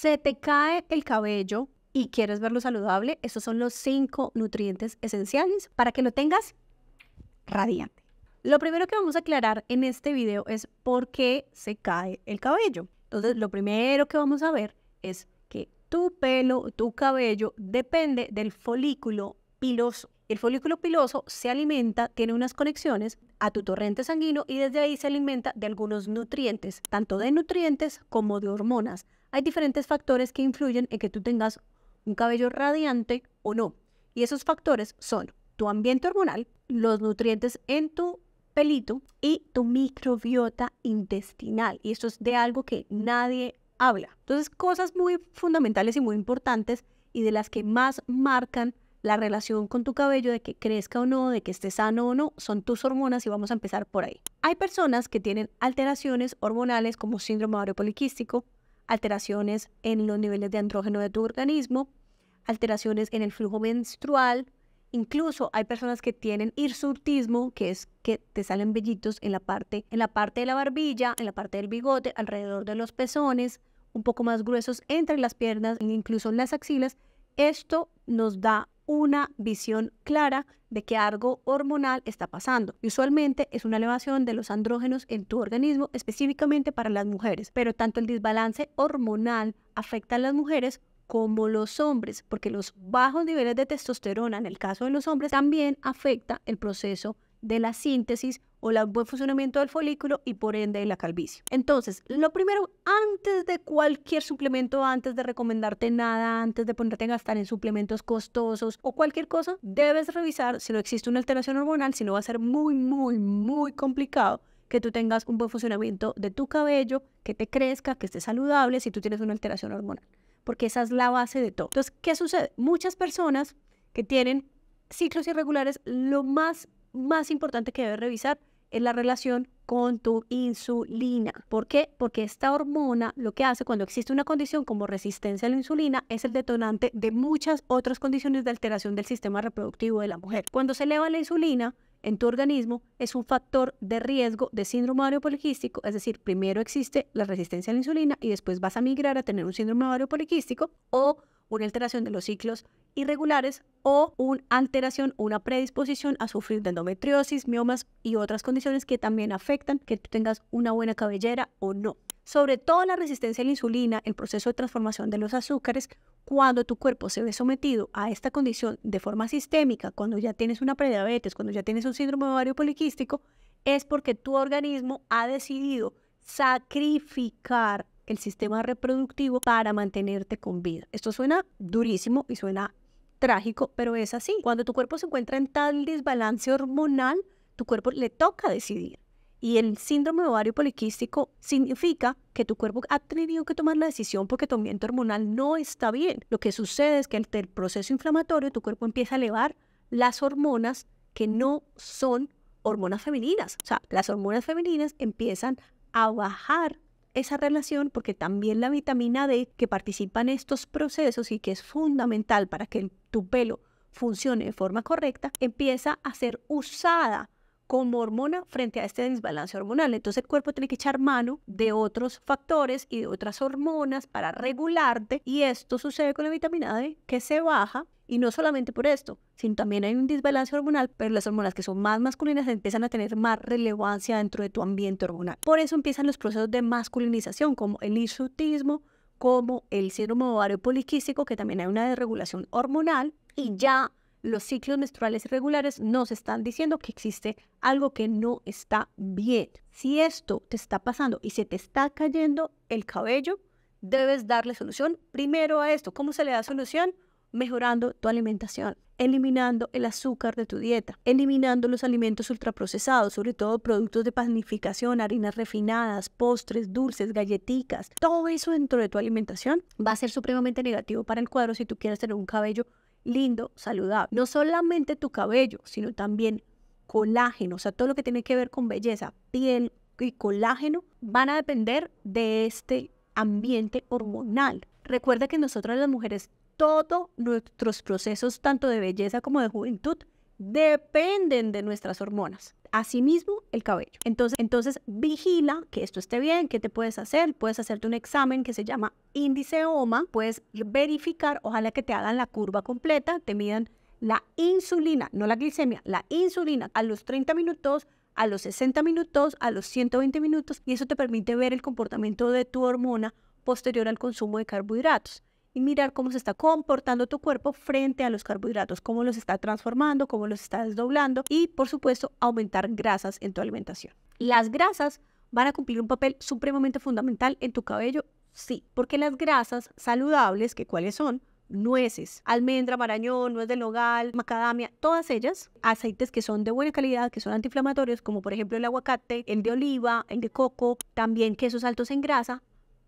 se te cae el cabello y quieres verlo saludable, esos son los cinco nutrientes esenciales para que lo tengas radiante. Lo primero que vamos a aclarar en este video es por qué se cae el cabello. Entonces, lo primero que vamos a ver es que tu pelo, tu cabello, depende del folículo piloso. El folículo piloso se alimenta, tiene unas conexiones a tu torrente sanguíneo y desde ahí se alimenta de algunos nutrientes, tanto de nutrientes como de hormonas hay diferentes factores que influyen en que tú tengas un cabello radiante o no. Y esos factores son tu ambiente hormonal, los nutrientes en tu pelito y tu microbiota intestinal. Y esto es de algo que nadie habla. Entonces, cosas muy fundamentales y muy importantes y de las que más marcan la relación con tu cabello, de que crezca o no, de que esté sano o no, son tus hormonas y vamos a empezar por ahí. Hay personas que tienen alteraciones hormonales como síndrome ovario poliquístico, alteraciones en los niveles de andrógeno de tu organismo, alteraciones en el flujo menstrual. Incluso hay personas que tienen hirsutismo, que es que te salen vellitos en la parte, en la parte de la barbilla, en la parte del bigote, alrededor de los pezones, un poco más gruesos entre las piernas, e incluso en las axilas. Esto nos da una visión clara de que algo hormonal está pasando. Y usualmente es una elevación de los andrógenos en tu organismo, específicamente para las mujeres. Pero tanto el desbalance hormonal afecta a las mujeres como los hombres, porque los bajos niveles de testosterona en el caso de los hombres también afecta el proceso de la síntesis o el buen funcionamiento del folículo y por ende la calvicie. Entonces, lo primero, antes de cualquier suplemento, antes de recomendarte nada, antes de ponerte a gastar en suplementos costosos o cualquier cosa, debes revisar si no existe una alteración hormonal, si no va a ser muy, muy, muy complicado que tú tengas un buen funcionamiento de tu cabello, que te crezca, que esté saludable, si tú tienes una alteración hormonal, porque esa es la base de todo. Entonces, ¿qué sucede? Muchas personas que tienen ciclos irregulares, lo más, más importante que debes revisar en la relación con tu insulina. ¿Por qué? Porque esta hormona lo que hace cuando existe una condición como resistencia a la insulina es el detonante de muchas otras condiciones de alteración del sistema reproductivo de la mujer. Cuando se eleva la insulina, en tu organismo es un factor de riesgo de síndrome ovario poliquístico, es decir, primero existe la resistencia a la insulina y después vas a migrar a tener un síndrome ovario poliquístico o una alteración de los ciclos irregulares o una alteración, una predisposición a sufrir de endometriosis, miomas y otras condiciones que también afectan que tú tengas una buena cabellera o no. Sobre todo la resistencia a la insulina, el proceso de transformación de los azúcares, cuando tu cuerpo se ve sometido a esta condición de forma sistémica, cuando ya tienes una prediabetes, cuando ya tienes un síndrome ovario poliquístico, es porque tu organismo ha decidido sacrificar el sistema reproductivo para mantenerte con vida. Esto suena durísimo y suena trágico, pero es así. Cuando tu cuerpo se encuentra en tal desbalance hormonal, tu cuerpo le toca decidir. Y el síndrome ovario poliquístico significa que tu cuerpo ha tenido que tomar la decisión porque tu ambiente hormonal no está bien. Lo que sucede es que ante el proceso inflamatorio tu cuerpo empieza a elevar las hormonas que no son hormonas femeninas. O sea, las hormonas femeninas empiezan a bajar esa relación porque también la vitamina D que participa en estos procesos y que es fundamental para que tu pelo funcione de forma correcta, empieza a ser usada como hormona frente a este desbalance hormonal. Entonces el cuerpo tiene que echar mano de otros factores y de otras hormonas para regularte y esto sucede con la vitamina D que se baja y no solamente por esto, sino también hay un desbalance hormonal, pero las hormonas que son más masculinas empiezan a tener más relevancia dentro de tu ambiente hormonal. Por eso empiezan los procesos de masculinización, como el hirsutismo, como el síndrome ovario poliquístico, que también hay una desregulación hormonal, y ya los ciclos menstruales irregulares nos están diciendo que existe algo que no está bien. Si esto te está pasando y se te está cayendo el cabello, debes darle solución primero a esto. ¿Cómo se le da solución? mejorando tu alimentación, eliminando el azúcar de tu dieta, eliminando los alimentos ultraprocesados, sobre todo productos de panificación, harinas refinadas, postres, dulces, galletitas. Todo eso dentro de tu alimentación va a ser supremamente negativo para el cuadro si tú quieres tener un cabello lindo, saludable. No solamente tu cabello, sino también colágeno, o sea, todo lo que tiene que ver con belleza, piel y colágeno van a depender de este ambiente hormonal Recuerda que nosotras las mujeres, todos nuestros procesos, tanto de belleza como de juventud, dependen de nuestras hormonas. Asimismo, el cabello. Entonces, entonces, vigila que esto esté bien, que te puedes hacer. Puedes hacerte un examen que se llama índice OMA. Puedes verificar, ojalá que te hagan la curva completa, te midan la insulina, no la glicemia, la insulina a los 30 minutos, a los 60 minutos, a los 120 minutos. Y eso te permite ver el comportamiento de tu hormona posterior al consumo de carbohidratos y mirar cómo se está comportando tu cuerpo frente a los carbohidratos, cómo los está transformando, cómo los está desdoblando y por supuesto aumentar grasas en tu alimentación. Las grasas van a cumplir un papel supremamente fundamental en tu cabello, sí, porque las grasas saludables, que cuáles son, nueces, almendra, marañón, nuez de nogal, macadamia, todas ellas, aceites que son de buena calidad, que son antiinflamatorios, como por ejemplo el aguacate, el de oliva, el de coco, también quesos altos en grasa,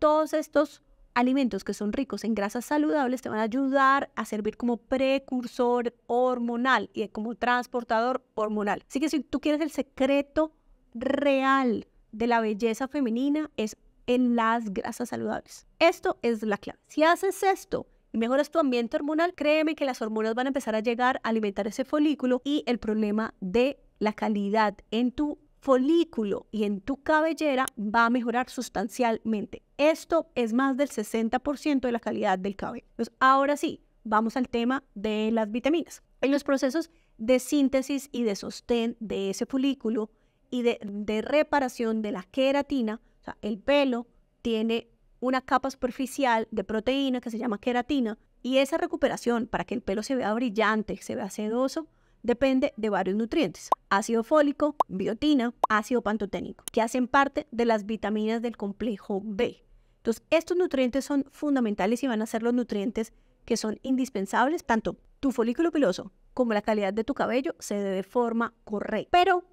todos estos alimentos que son ricos en grasas saludables te van a ayudar a servir como precursor hormonal y como transportador hormonal. Así que si tú quieres el secreto real de la belleza femenina es en las grasas saludables. Esto es la clave. Si haces esto y mejoras tu ambiente hormonal, créeme que las hormonas van a empezar a llegar a alimentar ese folículo y el problema de la calidad en tu folículo y en tu cabellera va a mejorar sustancialmente. Esto es más del 60% de la calidad del cabello. Entonces, pues ahora sí, vamos al tema de las vitaminas. En los procesos de síntesis y de sostén de ese folículo y de, reparación de la queratina, sea, el pelo tiene una capa superficial de proteína que se llama queratina y esa recuperación para que el pelo se vea brillante, se vea sedoso, depende de varios nutrientes, ácido fólico, biotina, ácido pantoténico, que hacen parte de las vitaminas del complejo B. Entonces, estos nutrientes son fundamentales y van a ser los nutrientes que son indispensables, tanto tu folículo piloso como la calidad de tu cabello se de forma correcta. Pero,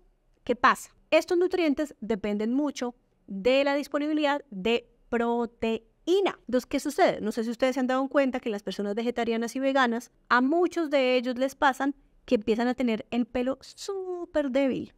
¿qué pasa? Estos nutrientes dependen mucho de la disponibilidad de proteína. Entonces, ¿qué sucede? No sé si ustedes se han dado cuenta que las personas vegetarianas y veganas, a muchos de ellos les pasan que empiezan a tener el pelo súper débil.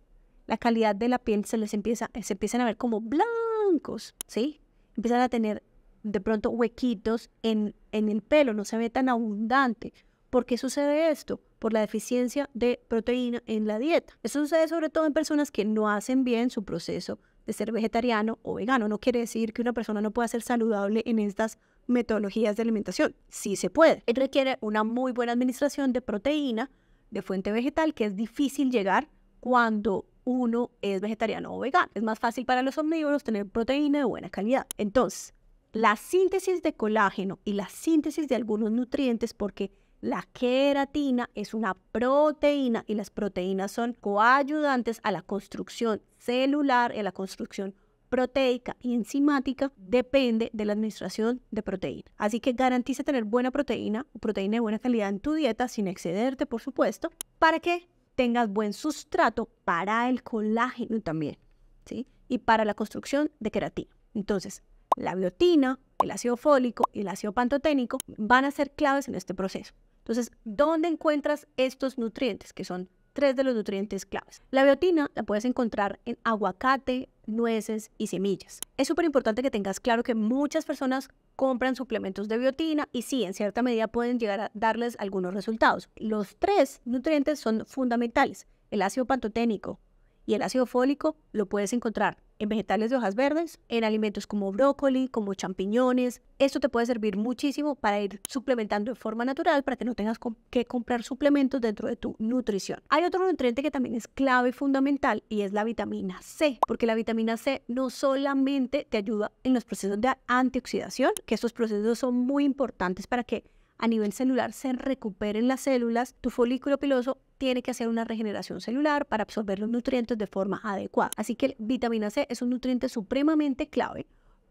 La calidad de la piel se les empieza, se empiezan a ver como blancos, ¿sí? Empiezan a tener de pronto huequitos en, en el pelo, no se ve tan abundante. ¿Por qué sucede esto? Por la deficiencia de proteína en la dieta. Eso sucede sobre todo en personas que no hacen bien su proceso de ser vegetariano o vegano. No quiere decir que una persona no pueda ser saludable en estas metodologías de alimentación. Sí se puede. Requiere una muy buena administración de proteína, de fuente vegetal que es difícil llegar cuando uno es vegetariano o vegano. Es más fácil para los omnívoros tener proteína de buena calidad. Entonces, la síntesis de colágeno y la síntesis de algunos nutrientes, porque la queratina es una proteína y las proteínas son coayudantes a la construcción celular y a la construcción proteica y enzimática depende de la administración de proteína. Así que garantiza tener buena proteína o proteína de buena calidad en tu dieta sin excederte, por supuesto, para que tengas buen sustrato para el colágeno también, ¿sí? Y para la construcción de queratina. Entonces, la biotina, el ácido fólico y el ácido pantoténico van a ser claves en este proceso. Entonces, ¿dónde encuentras estos nutrientes que son tres de los nutrientes claves. La biotina la puedes encontrar en aguacate, nueces y semillas. Es súper importante que tengas claro que muchas personas compran suplementos de biotina y sí, en cierta medida pueden llegar a darles algunos resultados. Los tres nutrientes son fundamentales. El ácido pantoténico y el ácido fólico lo puedes encontrar en vegetales de hojas verdes, en alimentos como brócoli, como champiñones. Esto te puede servir muchísimo para ir suplementando de forma natural para que no tengas que comprar suplementos dentro de tu nutrición. Hay otro nutriente que también es clave y fundamental y es la vitamina C, porque la vitamina C no solamente te ayuda en los procesos de antioxidación, que estos procesos son muy importantes para que a nivel celular se recuperen las células, tu folículo piloso tiene que hacer una regeneración celular para absorber los nutrientes de forma adecuada. Así que vitamina C es un nutriente supremamente clave,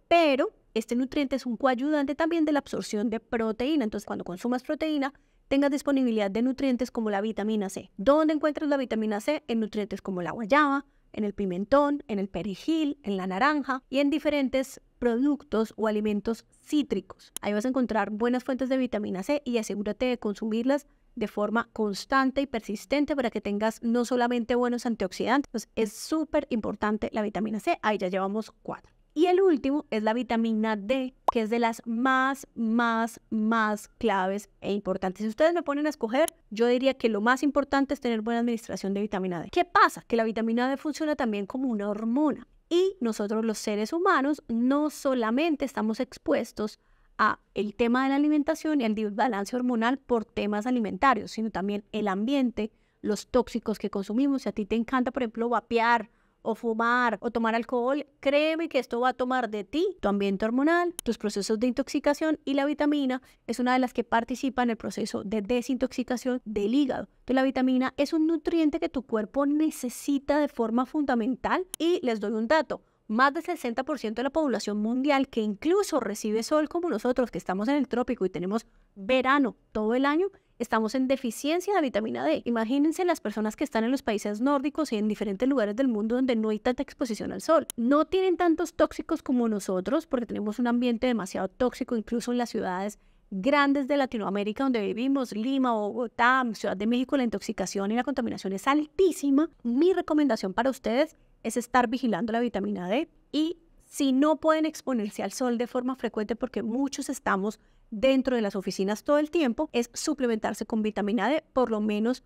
pero este nutriente es un coayudante también de la absorción de proteína. Entonces, cuando consumas proteína, tengas disponibilidad de nutrientes como la vitamina C. ¿Dónde encuentras la vitamina C? En nutrientes como la guayaba, en el pimentón, en el perejil, en la naranja y en diferentes productos o alimentos cítricos. Ahí vas a encontrar buenas fuentes de vitamina C y asegúrate de consumirlas de forma constante y persistente para que tengas no solamente buenos antioxidantes, es súper importante la vitamina C, ahí ya llevamos cuatro. Y el último es la vitamina D, que es de las más, más, más claves e importantes. Si ustedes me ponen a escoger, yo diría que lo más importante es tener buena administración de vitamina D. ¿Qué pasa? Que la vitamina D funciona también como una hormona. Y nosotros los seres humanos no solamente estamos expuestos a el tema de la alimentación y al desbalance hormonal por temas alimentarios, sino también el ambiente, los tóxicos que consumimos. Si a ti te encanta, por ejemplo, vapear o fumar o tomar alcohol, créeme que esto va a tomar de ti tu ambiente hormonal, tus procesos de intoxicación y la vitamina es una de las que participa en el proceso de desintoxicación del hígado. Entonces la vitamina es un nutriente que tu cuerpo necesita de forma fundamental y les doy un dato. Más del 60% de la población mundial que incluso recibe sol como nosotros que estamos en el trópico y tenemos verano todo el año, estamos en deficiencia de vitamina D. Imagínense las personas que están en los países nórdicos y en diferentes lugares del mundo donde no hay tanta exposición al sol. No tienen tantos tóxicos como nosotros porque tenemos un ambiente demasiado tóxico, incluso en las ciudades grandes de Latinoamérica donde vivimos, Lima, Bogotá, Ciudad de México, la intoxicación y la contaminación es altísima. Mi recomendación para ustedes es estar vigilando la vitamina D y si no pueden exponerse al sol de forma frecuente, porque muchos estamos dentro de las oficinas todo el tiempo, es suplementarse con vitamina D por lo menos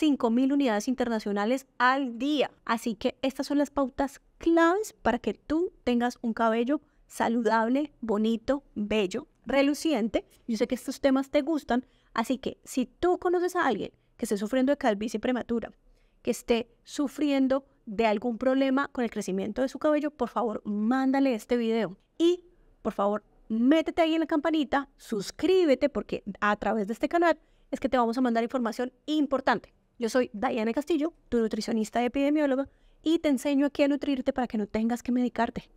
5.000 unidades internacionales al día. Así que estas son las pautas claves para que tú tengas un cabello saludable, bonito, bello, reluciente. Yo sé que estos temas te gustan, así que si tú conoces a alguien que esté sufriendo de calvicie prematura, que esté sufriendo de algún problema con el crecimiento de su cabello, por favor, mándale este video. Y, por favor, métete ahí en la campanita, suscríbete, porque a través de este canal es que te vamos a mandar información importante. Yo soy Diana Castillo, tu nutricionista y epidemióloga, y te enseño aquí a nutrirte para que no tengas que medicarte.